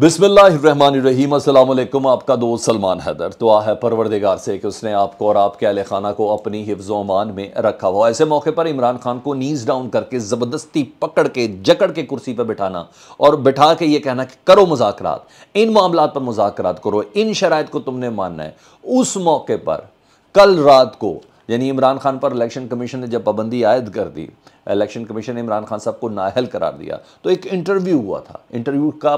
बिसमीम अल्लाम आपका दोस्त सलमान हैदर तो आ है परवरदिगार से कि उसने आपको और आपके अहल खाना को अपनी हिफ्जोमान में रखा हुआ ऐसे मौके पर इमरान खान को नीज डाउन करके ज़बरदस्ती पकड़ के जकड़ के कुर्सी पर बिठाना और बिठा के ये कहना कि करो मुजाकर इन मामला पर मुजाकर करो इन शरात को तुमने मानना है उस मौके पर कल रात को यानी इमरान खान पर इलेक्शन कमीशन ने जब पाबंदी आयद कर दी इलेक्शन कमीशन ने इमरान खान साहब को नाहल करार दिया तो एक इंटरव्यू हुआ था इंटरव्यू का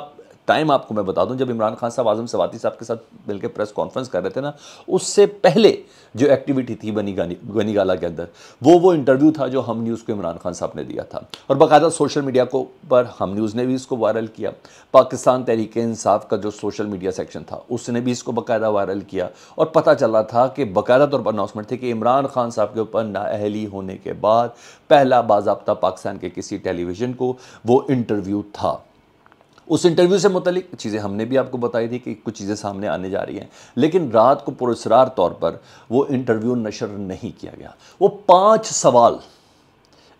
टाइम आपको मैं बता दूं जब इमरान खान साहब आजम सवाती साहब के साथ मिलकर प्रेस कॉन्फ्रेंस कर रहे थे ना उससे पहले जो एक्टिविटी थी बनी गानी बनी गाला के अंदर वो वो इंटरव्यू था जो हम न्यूज़ को इमरान खान साहब ने दिया था और बाकायदा सोशल मीडिया को पर हम न्यूज़ ने भी इसको वायरल किया पाकिस्तान तहरीक इंसाफ का जो सोशल मीडिया सेक्शन था उसने भी इसको बाकायदा वायरल किया और पता चला था कि बाकायदा तौर पर अनाउंसमेंट थे कि इमरान खान साहब के ऊपर नाअहली होने के बाद पहला बाबा पाकिस्तान के किसी टेलीविज़न को वो इंटरव्यू था उस इंटरव्यू से मुतलिक चीज़ें हमने भी आपको बताई थी कि कुछ चीज़ें सामने आने जा रही हैं लेकिन रात को पुरसरार तौर पर वो इंटरव्यू नशर नहीं किया गया वो पाँच सवाल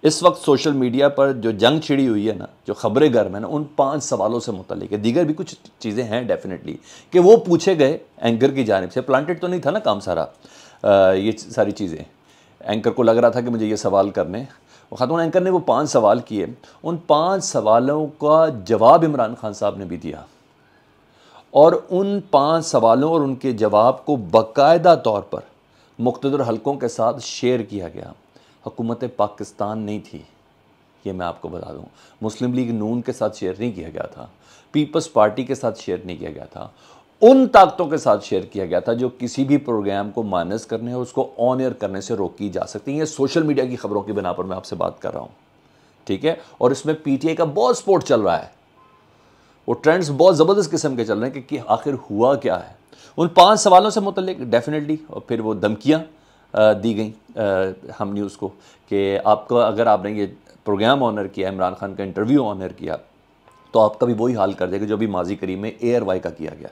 इस वक्त सोशल मीडिया पर जो जंग छिड़ी हुई है ना जो खबरें घर में ना उन पांच सवालों से मुतलिक है दीगर भी कुछ चीज़ें हैं डेफिनेटली कि वो पूछे गए एंकर की जानब से प्लांटेड तो नहीं था ना काम सारा आ, ये सारी चीज़ें एंकर को लग रहा था कि मुझे ये सवाल करने ख़ातून एंकर ने वो पाँच सवाल किए उन पाँच सवालों का जवाब इमरान खान साहब ने भी दिया और उन पाँच सवालों और उनके जवाब को बाकायदा तौर पर मुख्तर हलकों के साथ शेयर किया गया हुकूमत पाकिस्तान नहीं थी ये मैं आपको बता दूँ मुस्लिम लीग नून के साथ शेयर नहीं किया गया था पीपल्स पार्टी के साथ शेयर नहीं किया गया था उन ताकतों के साथ शेयर किया गया था जो किसी भी प्रोग्राम को माइनस करने और उसको ऑन एयर करने से रोकी जा सकती है सोशल मीडिया की खबरों की बिना पर मैं आपसे बात कर रहा हूं ठीक है और इसमें पीटीए का बहुत स्पोर्ट चल रहा है वो ट्रेंड्स बहुत ज़बरदस्त किस्म के चल रहे हैं कि, आखिर हुआ क्या है उन पांच सवालों से मुतलिक डेफिनेटली और फिर वो धमकियां दी गई हम न्यूज़ को कि आपका अगर आपने ये प्रोग्राम ऑनर किया इमरान खान का इंटरव्यू ऑनर किया तो आपका भी वही हाल कर देगा जो अभी माजी करी में ए का किया गया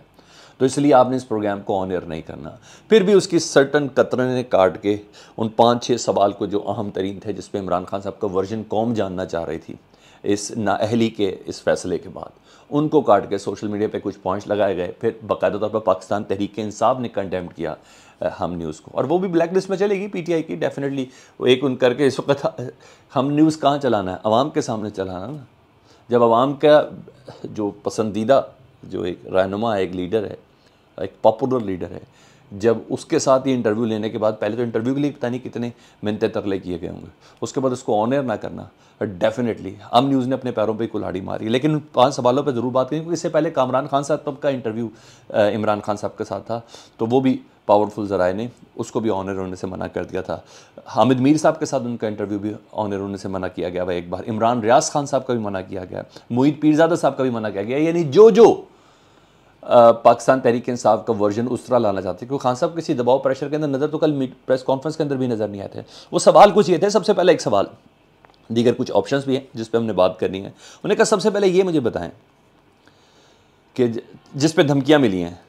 तो इसलिए आपने इस प्रोग्राम को ऑन एयर नहीं करना फिर भी उसकी सर्टन कतरने काट के उन पाँच छः सवाल को जो अहम तरीन थे जिसपे इमरान खान साहब का वर्जन कौम जानना चाह रही थी इस नाअहली के इस फैसले के बाद उनको काट के सोशल मीडिया पे कुछ पॉइंट्स लगाए गए फिर बाकायदा तौर पर पाकिस्तान तहरीक इंसाफ ने कंटेम किया हम न्यूज़ को और वो भी ब्लैक लिस्ट में चलेगी पीटीआई की डेफिनेटली वो एक उन करके इस वक्त हम न्यूज़ कहाँ चलाना है आवाम के सामने चलाना ना जब आवाम का जो पसंदीदा जो एक रहनुमा है एक लीडर है एक पॉपुलर लीडर है जब उसके साथ ही इंटरव्यू लेने के बाद पहले तो इंटरव्यू के लिए पता नहीं कितने तक तकले किए गए होंगे उसके बाद उसको ऑनर ना करना डेफिनेटली हम न्यूज़ ने अपने पैरों पर कुल्हाड़ी मारी लेकिन पांच सवालों पर ज़रूर बात करें क्योंकि इससे पहले कामरान खान साहब तब का इंटरव्यू इमरान खान साहब के साथ था तो वो भी पावरफुल ज़राए ने उसको भी ऑनर होने से मना कर दिया था हामिद मीर साहब के साथ उनका इंटरव्यू भी ऑनर होने से मना किया गया भाई एक बार इमरान रियाज खान साहब का भी मना किया गया मुहीद पीरजादा साहब का भी मना किया गया यानी जो जो पाकिस्तान तहरीक इंसाफ का वर्जन उस तरह लाना चाहते हैं क्योंकि खान साहब किसी दबाव प्रेशर के अंदर नज़र तो कल प्रेस कॉन्फ्रेंस के अंदर भी नज़र नहीं आए थे वो सवाल कुछ ये थे सबसे पहले एक सवाल दीगर कुछ ऑप्शन भी हैं जिस पर हमने बात करनी है उन्हें कहा सबसे पहले ये मुझे बताएं कि जिस पर धमकियाँ मिली हैं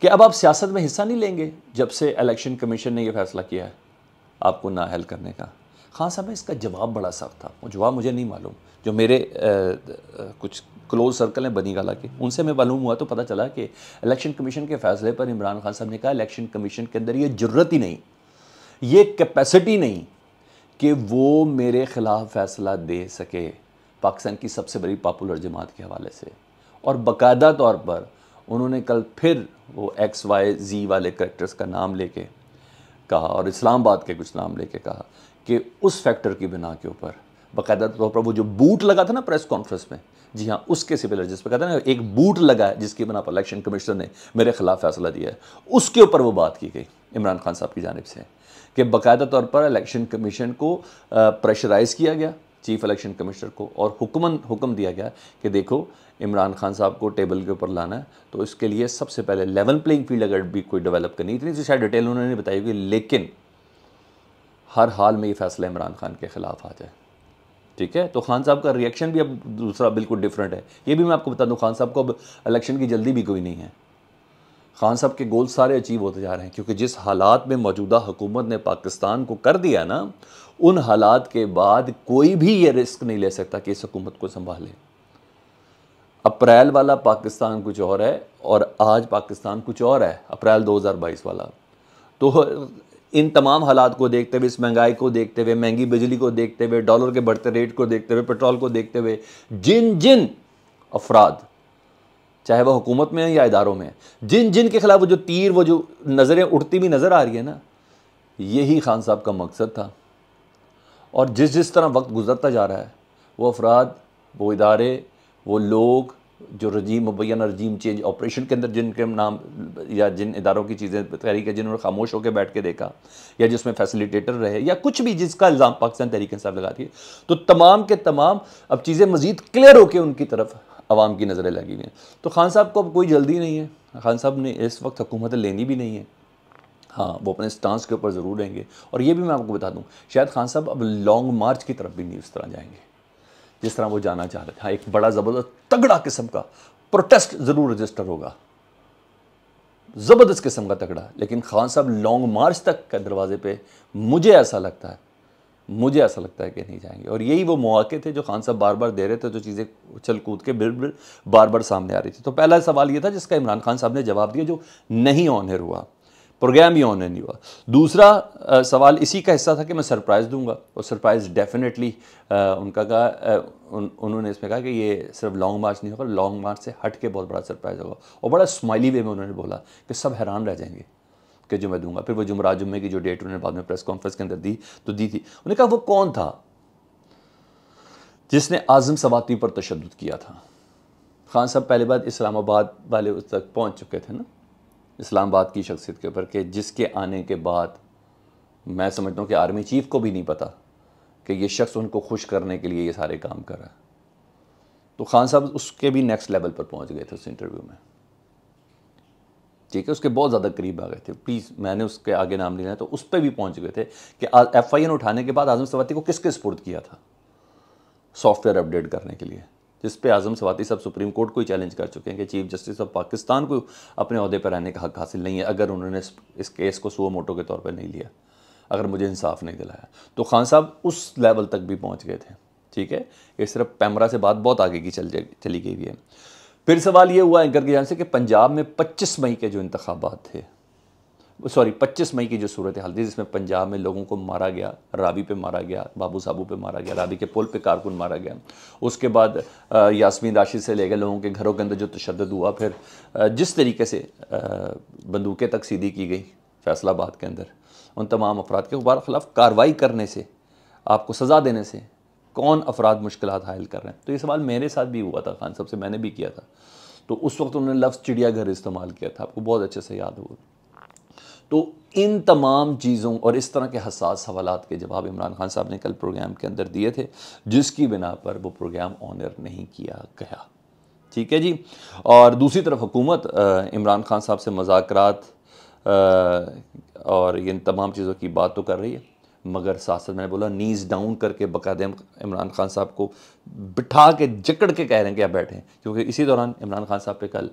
कि अब आप सियासत में हिस्सा नहीं लेंगे जब से इलेक्शन कमीशन ने यह फैसला किया है आपको ना हेल्प करने का खान हाँ साहब इसका जवाब बड़ा सख्त था वो जवाब मुझे नहीं मालूम जो मेरे आ, आ, कुछ क्लोज सर्कल हैं बनी गाला के उनसे मैं मालूम हुआ तो पता चला कि इलेक्शन कमीशन के फैसले पर इमरान खान साहब ने कहा इलेक्शन कमीशन के अंदर ये जरूरत ही नहीं ये कैपेसिटी नहीं कि वो मेरे ख़िलाफ़ फैसला दे सके पाकिस्तान की सबसे बड़ी पॉपुलर जमात के हवाले से और बाकायदा तौर पर उन्होंने कल फिर वो एक्स वाई जी वाले करेक्टर्स का नाम लेके कहा और इस्लामाबाद के कुछ नाम लेके कहा कि उस फैक्टर की बिना के ऊपर बाकायदा तौर पर वो जो बूट लगा था ना प्रेस कॉन्फ्रेंस में जी हाँ उसके सिविल जिस पर कहते हैं ना एक बूट लगा है जिसकी बिना पर इलेक्शन कमिश्नर ने मेरे खिलाफ फैसला दिया है उसके ऊपर वो बात की गई इमरान खान साहब की जानब से कि बाकायदा तौर पर इलेक्शन कमीशन को प्रेशराइज़ किया गया चीफ इलेक्शन कमिश्नर को और हुक्मन हुक्म दिया गया कि देखो इमरान खान साहब को टेबल के ऊपर लाना है तो इसके लिए सबसे पहले लेवल प्लेइंग फील्ड अगर भी कोई डेवलप करनी इतनी सी शायद डिटेल उन्होंने बताई होगी लेकिन हर हाल में ये फैसला इमरान खान के ख़िलाफ़ आ जाए ठीक है तो खान साहब का रिएक्शन भी अब दूसरा बिल्कुल डिफरेंट है ये भी मैं आपको बता दूं खान साहब को अब इलेक्शन की जल्दी भी कोई नहीं है खान साहब के गोल सारे अचीव होते जा रहे हैं क्योंकि जिस हालात में मौजूदा हुकूमत ने पाकिस्तान को कर दिया ना उन हालात के बाद कोई भी ये रिस्क नहीं ले सकता कि इस हुकूमत को संभाले अप्रैल वाला पाकिस्तान कुछ और है और आज पाकिस्तान कुछ और है अप्रैल 2022 वाला तो इन तमाम हालात को देखते हुए इस महंगाई को देखते हुए महंगी बिजली को देखते हुए डॉलर के बढ़ते रेट को देखते हुए पेट्रोल को देखते हुए जिन जिन अफराद चाहे वह हुकूमत में है या इदारों में जिन जिन के खिलाफ वो जो तीर वो जो नज़रें उठती हुई नज़र आ रही है ना यही खान साहब का मकसद था और जिस जिस तरह वक्त गुजरता जा रहा है वो अफराद वो इदारे वो लोग जो रजीम मुबैना रजीम चेंज ऑपरेशन के अंदर जिनके नाम या जिन इदारों की चीज़ें तहरीक है जिन्होंने खामोश होकर बैठ के देखा या जिसमें फैसिलिटेटर रहे या कुछ भी जिसका इल्ज़ाम पाकिस्तान तहरीक साहब लगाती है तो तमाम के तमाम अब चीज़ें मज़ीद क्लियर होकर उनकी तरफ आवाम की नज़रें लगी हुई हैं तो खान साहब को अब कोई जल्दी नहीं है खान साहब ने इस वक्त हुकूमत लेनी भी नहीं है हाँ वो अपने स्टांस के ऊपर ज़रूर रहेंगे और ये भी मैं आपको बता दूँ शायद खान साहब अब लॉन्ग मार्च की तरफ भी नहीं उस तरह जाएंगे जिस तरह वो जाना चाह रहे थे हाँ एक बड़ा ज़बरदस्त तगड़ा किस्म का प्रोटेस्ट ज़रूर रजिस्टर होगा ज़बरदस्त किस्म का तगड़ा लेकिन खान साहब लॉन्ग मार्च तक के दरवाजे पे मुझे ऐसा लगता है मुझे ऐसा लगता है कि नहीं जाएंगे और यही वो मौके थे जो खान साहब बार बार दे रहे थे जो चीज़ें उछल कूद के बिल्कुल बार बार सामने आ रही थी तो पहला सवाल ये था जिसका इमरान खान साहब ने जवाब दिया जो नहीं ऑनर हुआ प्रोग्राम ही ऑन नहीं हुआ दूसरा आ, सवाल इसी का हिस्सा था कि मैं सरप्राइज़ दूंगा और सरप्राइज़ डेफिनेटली उनका कहा उन, उन्होंने इसमें कहा कि ये सिर्फ लॉन्ग मार्च नहीं होगा लॉन्ग मार्च से हट के बहुत बड़ा सरप्राइज़ होगा और बड़ा स्माइली वे में उन्होंने बोला कि सब हैरान रह जाएंगे कि जो मैं दूंगा फिर वो जुमरा जुम्मे की जो डेट उन्होंने बाद में प्रेस कॉन्फ्रेंस के अंदर दी तो दी थी उन्होंने कहा वो कौन था जिसने आज़म सवाती पर तशद किया था खान साहब पहले बात इस्लामाबाद वाले उस तक पहुँच चुके थे ना इस्लामाबाद की शख्सियत के ऊपर कि जिसके आने के बाद मैं समझता हूँ कि आर्मी चीफ को भी नहीं पता कि ये शख्स उनको खुश करने के लिए ये सारे काम कर रहा है तो खान साहब उसके भी नेक्स्ट लेवल पर पहुँच गए थे उस इंटरव्यू में ठीक है उसके बहुत ज़्यादा करीब आ गए थे प्लीज़ मैंने उसके आगे नाम लिया तो उस पर भी पहुँच गए थे कि एफ आई एन उठाने के बाद आजम सवाती को किसके स्पुर्द किया था सॉफ्टवेयर अपडेट करने के लिए जिस पे आज़म सवाती साहब सुप्रीम कोर्ट को ही चैलेंज कर चुके हैं कि चीफ जस्टिस ऑफ पाकिस्तान को अपने अहदे पर रहने का हक हासिल नहीं है अगर उन्होंने इस केस को सुओ मोटो के तौर पर नहीं लिया अगर मुझे इंसाफ नहीं दिलाया तो खान साहब उस लेवल तक भी पहुँच गए थे ठीक है इस तरफ पैमरा से बात बहुत आगे की चल चली गई हुई है फिर सवाल ये हुआ एंकर की जान से कि पंजाब में पच्चीस मई के जो इंतबात थे सॉरी 25 मई की जो सूरत हाल थी जिसमें पंजाब में लोगों को मारा गया राबी पे मारा गया बाबू साबू पे मारा गया राबी के पुल पे कारकुन मारा गया उसके बाद यासमीन राशि से ले गए लोगों के घरों के अंदर जो तशद हुआ फिर जिस तरीके से बंदूकें तक सीधी की गई फैसलाबाद के अंदर उन तमाम अफराद के अखबार खिलाफ कार्रवाई करने से आपको सज़ा देने से कौन अफराद मुश्किल हायल कर रहे हैं तो ये सवाल मेरे साथ भी हुआ था खान साहब से मैंने भी किया था तो उस वक्त उन्होंने लफ्ज़ चिड़ियाघर इस्तेमाल किया था आपको बहुत अच्छे से याद होगा तो इन तमाम चीज़ों और इस तरह के हसास सवालत के जवाब इमरान खान साहब ने कल प्रोग्राम के अंदर दिए थे जिसकी बिना पर वो प्रोग्राम ऑनर नहीं किया गया ठीक है जी और दूसरी तरफ हुकूमत इमरान खान साहब से मजाक और इन तमाम चीज़ों की बात तो कर रही है मगर साथ साथ मैंने बोला नीज डाउन करके बकायदे इमरान खान साहब को बिठा के जकड़ के कह रहे हैं कि आप बैठे क्योंकि इसी दौरान इमरान खान साहब पे कल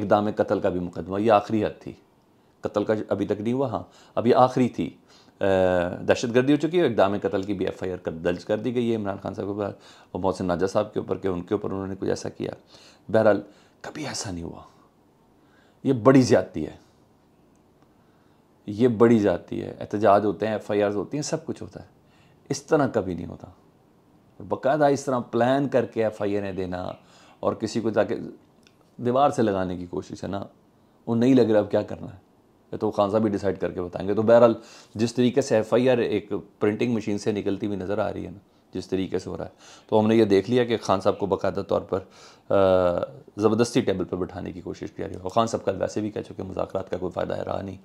इकदाम कत्ल का भी मुकदमा ये आखिरी हद थी कत्ल का अभी तक नहीं हुआ हाँ अभी आखिरी थी दहशत गर्दी हो चुकी है इकदाम कत्ल की भी एफ आई आर दर्ज कर दी गई है इमरान खान साहब के ऊपर और मोहसिन नाजा साहब के ऊपर के उनके ऊपर उन्होंने कुछ ऐसा किया बहरहाल कभी ऐसा नहीं हुआ ये बड़ी ज़्यादती है ये बड़ी जाती है एहतजाज होते हैं एफ आई आर होती हैं सब कुछ होता है इस तरह कभी नहीं होता बाकायदा इस तरह प्लान करके एफ आई आर देना और किसी को जाके दीवार से लगाने की कोशिश है ना वो नहीं लग रहा अब क्या करना है तो खान साहब भी डिसाइड करके बताएंगे तो बहरहाल जिस तरीके से एफ आई आर एक प्रिंटिंग मशीन से निकलती हुई नज़र आ रही है ना जिस तरीके से हो रहा है तो हमने ये देख लिया कि खान साहब को बाकायदा तौर पर ज़बरदस्ती टेबल पर बैठाने की कोशिश की जा रही है और खान साहब कल वैसे भी कह चुके मुजाकर का कोई फ़ायदा है रहा नहीं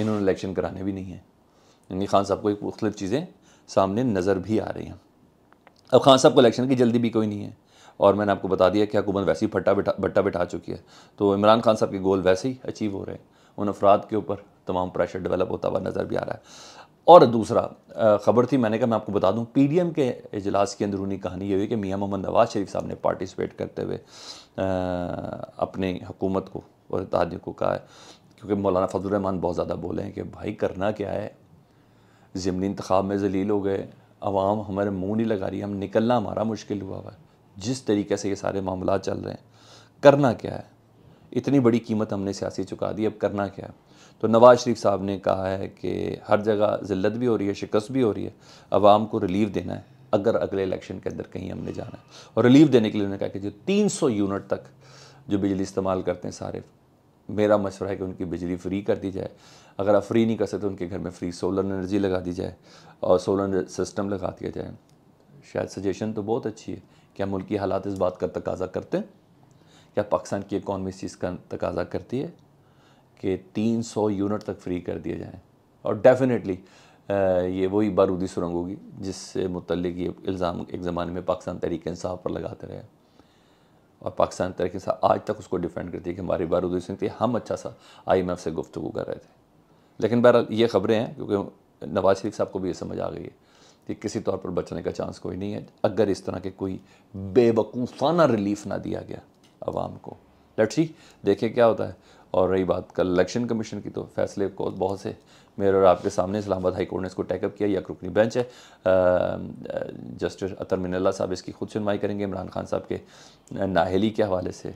इन्होंने इलेक्शन कराने भी नहीं है यानी खान साहब को एक मुख्तलिफ चीज़ें सामने नज़र भी आ रही हैं अब खान साहब को इलेक्शन की जल्दी भी कोई नहीं है और मैंने आपको बता दिया कि हुकूमत वैसे ही फट्टा बिठा भट्टा बिठा चुकी है तो इमरान खान साहब के गोल वैसे ही अचीव हो रहे हैं उन अफराद के ऊपर तमाम प्रेशर डेवलप होता हुआ नज़र भी आ रहा है और दूसरा ख़बर थी मैंने कहा मैं आपको बता दूं पीडीएम के इजलास की अंदरूनी कहानी ये हुई कि मियां मोहम्मद नवाज शरीफ साहब ने पार्टिसिपेट करते हुए अपनी हुकूमत को और इतिहादियों को कहा है क्योंकि मौलाना फजलरहमान बहुत ज़्यादा बोले हैं कि भाई करना क्या है ज़मनी इंतखब में जलील हो गए आवाम हमारे मुँह नहीं लगा रही हम निकलना हमारा मुश्किल हुआ हुआ है जिस तरीके से ये सारे मामला चल रहे हैं करना क्या है इतनी बड़ी कीमत हमने सियासी चुका दी अब करना क्या है तो नवाज़ शरीफ साहब ने कहा है कि हर जगह जिल्लत भी हो रही है शिकस्त भी हो रही है आवाम को रिलीफ देना है अगर अगले इलेक्शन के अंदर कहीं हमने जाना है और रिलीफ देने के लिए उन्होंने कहा कि जो 300 यूनिट तक जो बिजली इस्तेमाल करते हैं सारे मेरा मशवरा है कि उनकी बिजली फ्री कर दी जाए अगर आप फ्री नहीं कर सकते उनके घर में फ्री सोलर एनर्जी लगा दी जाए और सोलर सिस्टम लगा दिया जाए शायद सजेशन तो बहुत अच्छी है क्या मुल्की हालात इस बात का तकाजा करते हैं या पाकिस्तान की इकॉनमी का तकाजा करती है कि 300 यूनिट तक फ्री कर दिए जाएँ और डेफिनेटली ये वही बारूदी सुरंग होगी जिससे मुतलिक ये इल्ज़ाम एक ज़माने में पाकिस्तान तरीके इंसाफ पर लगाते रहे और पाकिस्तान तरीके से आज तक उसको डिफेंड करती है कि हमारी बारूदी सुरंग थी हम अच्छा सा आई एम एफ से गुफ्तु कर रहे थे लेकिन बहरहाल ये खबरें हैं क्योंकि नवाज शरीफ साहब को भी ये समझ आ गई है कि किसी तौर पर बचने का चांस कोई नहीं है अगर इस तरह के कोई बेवकूफ़ाना रिलीफ ना दिया गया आवाम को लेट्स सी देखें क्या होता है और रही बात कल इलेक्शन कमीशन की तो फैसले को बहुत से मेरे और आपके सामने इस्लामाबाद हाई कोर्ट ने इसको टैकअप किया या रुकनी बेंच है जस्टिस अतर मिनल्ला साहब इसकी खुद सुनवाई करेंगे इमरान खान साहब के नाहली के हवाले से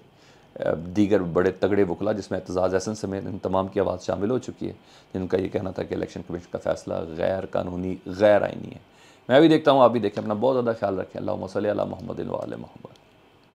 दीगर बड़े तगड़े वकला जिसमें एतजाज़ एहसन समेत इन तमाम की आवाज़ शामिल हो चुकी है जिनका ये कहना था कि इलेक्शन कमीशन का फैसला गैर कानूनी गैर आइनी है मैं भी देखता हूँ आप भी देखें अपना बहुत ज़्यादा ख्याल रखें अल्लाह मसल मोहम्मद मोहम्मद